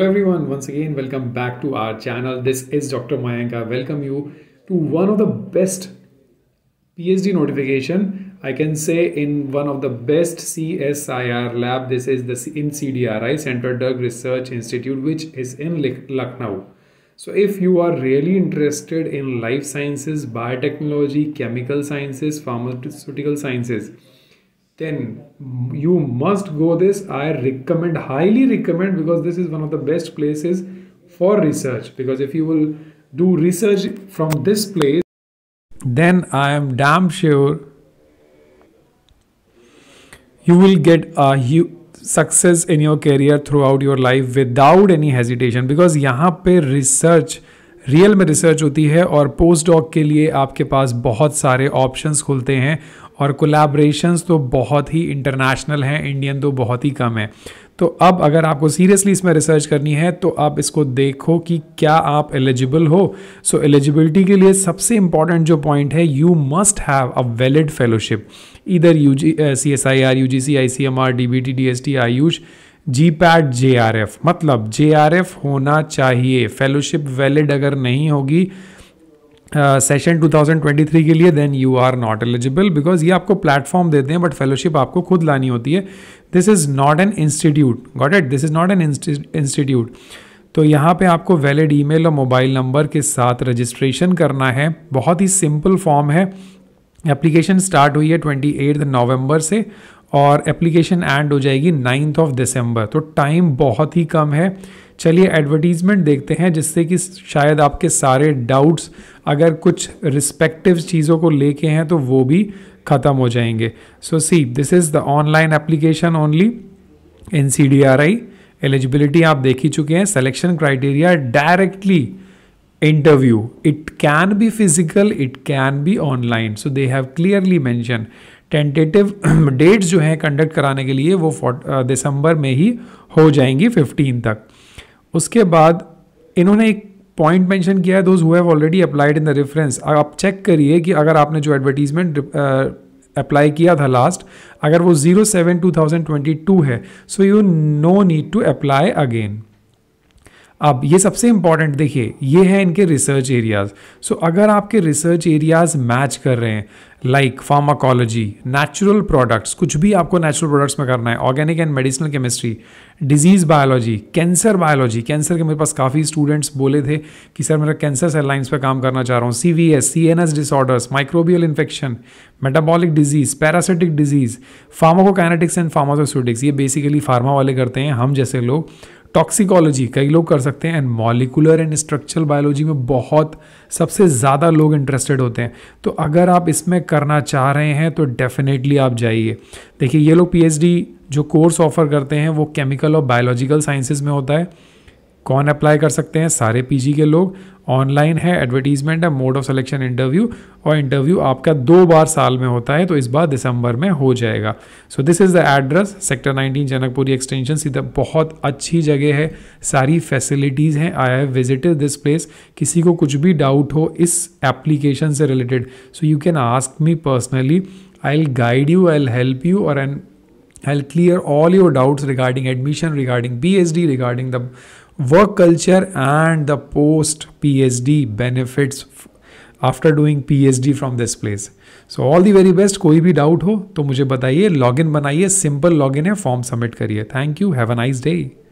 Hello everyone, once again welcome back to our channel. This is Dr. Mayanka. welcome you to one of the best PhD notification. I can say in one of the best CSIR lab. This is the in CDRI, Center Drug Research Institute, which is in Lucknow. So if you are really interested in life sciences, biotechnology, chemical sciences, pharmaceutical sciences, then you must go this i recommend highly recommend because this is one of the best places for research because if you will do research from this place then i am damn sure you will get a huge success in your career throughout your life without any hesitation because यहाँ पे research real में research होती है और post doc के लिए आपके पास बहुत सारे ऑप्शंस खुलते हैं और कोलाब्रेशंस तो बहुत ही इंटरनेशनल हैं इंडियन तो बहुत ही कम है तो अब अगर आपको सीरियसली इसमें रिसर्च करनी है तो आप इसको देखो कि क्या आप एलिजिबल हो सो so, एलिजिबिलिटी के लिए सबसे इंपॉर्टेंट जो पॉइंट है you must have a valid fellowship इधर U G C S I R U G C I C M R D B T D S T AYUSH G PAT J R F मतलब J R F होना चाहिए fellowship valid अगर नहीं होगी session uh, 2023 के लिए then you are not eligible because ये आपको प्लेटफॉर्म देते हैं बट फेलोशिप आपको खुद लानी होती है this is not an institute got it this is not an institute तो यहाँ पे आपको वैलिड ईमेल और मोबाइल नंबर के साथ रजिस्ट्रेशन करना है बहुत ही सिंपल फॉर्म है एप्लीकेशन स्टार्ट हुई है ट्वेंटी एट्थ नवम्बर से और एप्लीकेशन एंड हो जाएगी नाइन्थ ऑफ दिसंबर तो टाइम बहुत ही कम है चलिए एडवर्टीज़मेंट देखते हैं जिससे कि शायद आपके सारे डाउट्स अगर कुछ रिस्पेक्टिव चीज़ों को लेके हैं तो वो भी ख़त्म हो जाएंगे so see this is the online application only N C D R I eligibility आप देख ही चुके हैं selection criteria directly interview it can be physical it can be online so they have clearly mention tentative dates जो हैं conduct कराने के लिए वो uh, दिसंबर में ही हो जाएंगी फिफ्टीन तक उसके बाद इन्होंने एक पॉइंट मेंशन किया है those who have already applied in the reference आप चेक करिए कि अगर आपने जो एडवर्टीजमेंट अप्लाई uh, किया था लास्ट अगर वो zero seven two thousand twenty two है so you no need to apply again अब ये सबसे इंपॉर्टेंट देखिए ये है इनके रिसर्च एरियाज़ सो अगर आपके रिसर्च एरियाज़ मैच कर रहे हैं लाइक फार्माकोलॉजी नेचुरल प्रोडक्ट्स कुछ भी आपको नेचुरल प्रोडक्ट्स में करना है organic and medicinal chemistry disease biology cancer biology cancer के मेरे पास काफ़ी स्टूडेंट्स बोले थे कि सर मेरा कैंसर सेल लाइन्स पर काम करना चाह रहा हूँ C V S C N S disorders microbial infection metabolic disease parasitic disease pharmacokinetics and pharmaceutics ये बेसिकली फार्मा वाले करते हैं हम जैसे लोग टॉक्सिकोलॉजी कई लोग कर सकते हैं and molecular and structural biology में बहुत सबसे ज़्यादा लोग इंटरेस्टेड होते हैं तो अगर आप इसमें करना चाह रहे हैं तो डेफिनेटली आप जाइए देखिए ये लोग पी जो कोर्स ऑफर करते हैं वो केमिकल और बायोलॉजिकल साइंसेज में होता है कौन अप्लाई कर सकते हैं सारे पीजी के लोग ऑनलाइन है एडवर्टीजमेंट है मोड ऑफ सिलेक्शन इंटरव्यू और इंटरव्यू आपका दो बार साल में होता है तो इस बार दिसंबर में हो जाएगा so this is the address sector 19 Janakpuri extension सीधा बहुत अच्छी जगह है सारी फैसिलिटीज़ हैं I have visited this place किसी को कुछ भी डाउट हो इस एप्लीकेशन से related so you can ask me personally I will guide you I will help you और and I'll clear all your doubts regarding admission, regarding BSD, regarding the work culture and the post PhD benefits after doing P H D from this place so all the very best कोई भी doubt हो तो मुझे बताइए log in बनाइए simple इन है form submit करिए thank you have a nice day